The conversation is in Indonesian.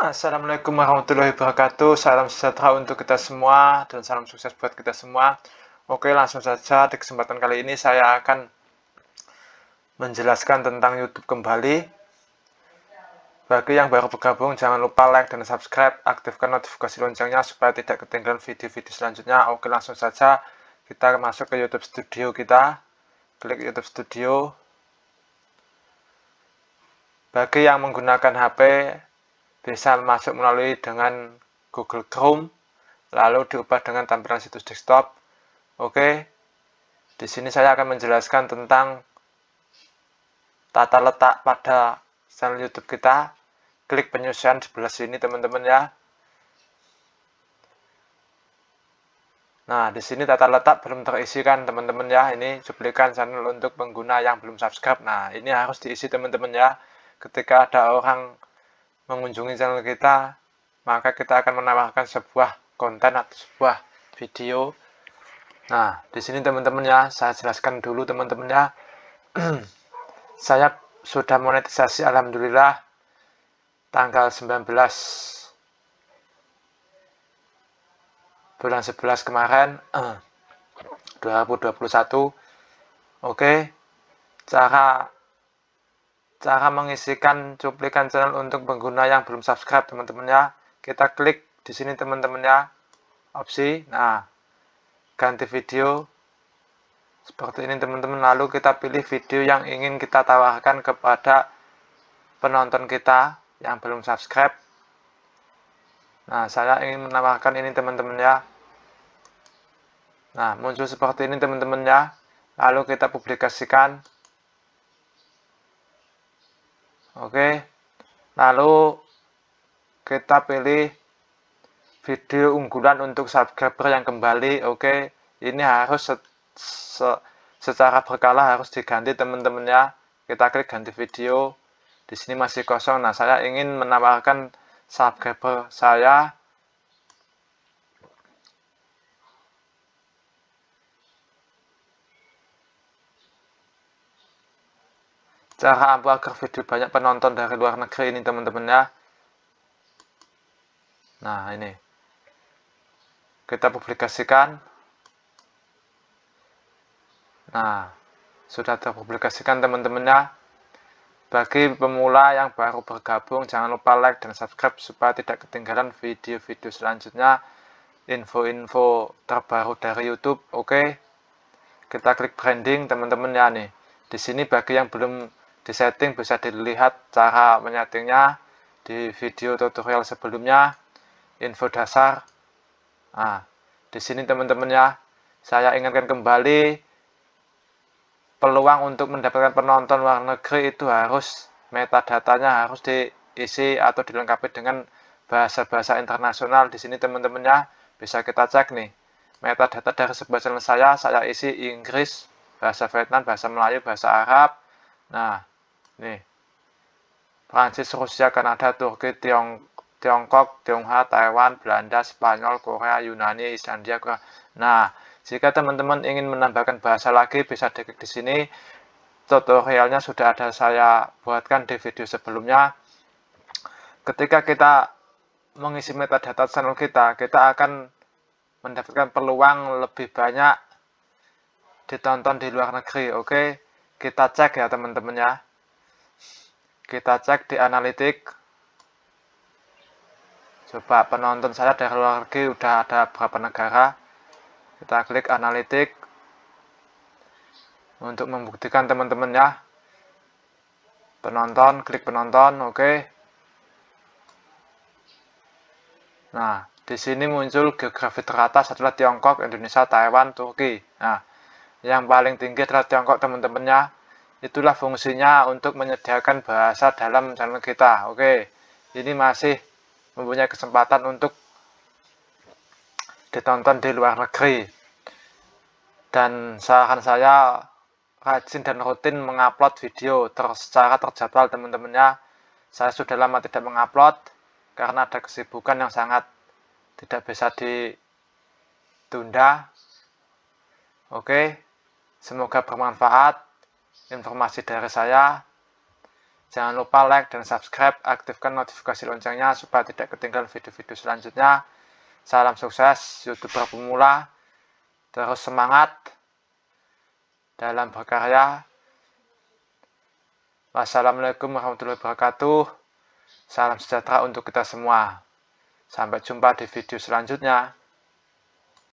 Assalamualaikum warahmatullahi wabarakatuh. Salam sejahtera untuk kita semua dan salam sukses buat kita semua. Oke, langsung saja di kesempatan kali ini saya akan menjelaskan tentang YouTube kembali. Bagi yang baru bergabung, jangan lupa like dan subscribe, aktifkan notifikasi loncengnya supaya tidak ketinggalan video-video selanjutnya. Oke, langsung saja kita masuk ke YouTube Studio kita. Klik YouTube Studio. Bagi yang menggunakan HP, bisa masuk melalui dengan Google Chrome, lalu diubah dengan tampilan situs desktop. Oke, di sini saya akan menjelaskan tentang tata letak pada channel YouTube kita. Klik penyusunan sebelah sini teman-teman ya. Nah, di sini tata letak belum terisi kan teman-teman ya. Ini cuplikan channel untuk pengguna yang belum subscribe. Nah, ini harus diisi teman-teman ya. Ketika ada orang mengunjungi channel kita, maka kita akan menambahkan sebuah konten atau sebuah video. Nah, di sini teman-teman ya, saya jelaskan dulu teman-teman ya. saya sudah monetisasi alhamdulillah tanggal 19 bulan 11 kemarin 2021. Oke. Cara cara mengisikan cuplikan channel untuk pengguna yang belum subscribe teman-teman ya kita klik di sini teman-teman ya opsi nah ganti video seperti ini teman-teman lalu kita pilih video yang ingin kita tawarkan kepada penonton kita yang belum subscribe nah saya ingin menawarkan ini teman-teman ya nah muncul seperti ini teman-teman ya lalu kita publikasikan Oke. Lalu kita pilih video unggulan untuk subscriber yang kembali. Oke. Ini harus se se secara berkala harus diganti teman-teman ya. Kita klik ganti video. Di sini masih kosong. Nah, saya ingin menawarkan subscriber saya cara ampuh agar video banyak penonton dari luar negeri ini teman-teman ya nah ini kita publikasikan nah sudah terpublikasikan teman-teman ya bagi pemula yang baru bergabung jangan lupa like dan subscribe supaya tidak ketinggalan video-video selanjutnya info-info terbaru dari YouTube oke okay? kita klik branding teman-teman ya nih di sini bagi yang belum di setting bisa dilihat cara menyetingnya di video tutorial sebelumnya info dasar nah di sini teman-teman ya saya ingatkan kembali peluang untuk mendapatkan penonton luar negeri itu harus metadatanya harus diisi atau dilengkapi dengan bahasa-bahasa internasional di sini teman-teman ya bisa kita cek nih metadata dari sebuah channel saya saya isi Inggris bahasa Vietnam bahasa Melayu bahasa Arab nah nih Prancis Rusia Kanada Turki Tiong Tiongkok Tionghoa Taiwan Belanda Spanyol Korea Yunani Islandia Korea. nah jika teman-teman ingin menambahkan bahasa lagi bisa diklik di sini tutorialnya sudah ada saya buatkan di video sebelumnya ketika kita mengisi metadata channel kita kita akan mendapatkan peluang lebih banyak ditonton di luar negeri. Oke, kita cek ya teman-teman ya. Kita cek di analitik. Coba penonton saya dari luar negeri udah ada beberapa negara. Kita klik analitik. Untuk membuktikan teman-teman ya. Penonton, klik penonton, oke. Okay. Nah, di sini muncul geografi teratas adalah Tiongkok, Indonesia, Taiwan, Turki. Nah, yang paling tinggi adalah Tiongkok teman-temannya itulah fungsinya untuk menyediakan bahasa dalam channel kita oke ini masih mempunyai kesempatan untuk ditonton di luar negeri dan saran saya rajin dan rutin mengupload video ter secara terjadwal teman-temannya saya sudah lama tidak mengupload karena ada kesibukan yang sangat tidak bisa ditunda oke semoga bermanfaat informasi dari saya. Jangan lupa like dan subscribe, aktifkan notifikasi loncengnya supaya tidak ketinggalan video-video selanjutnya. Salam sukses, YouTuber pemula. Terus semangat dalam berkarya. Wassalamualaikum warahmatullahi wabarakatuh. Salam sejahtera untuk kita semua. Sampai jumpa di video selanjutnya.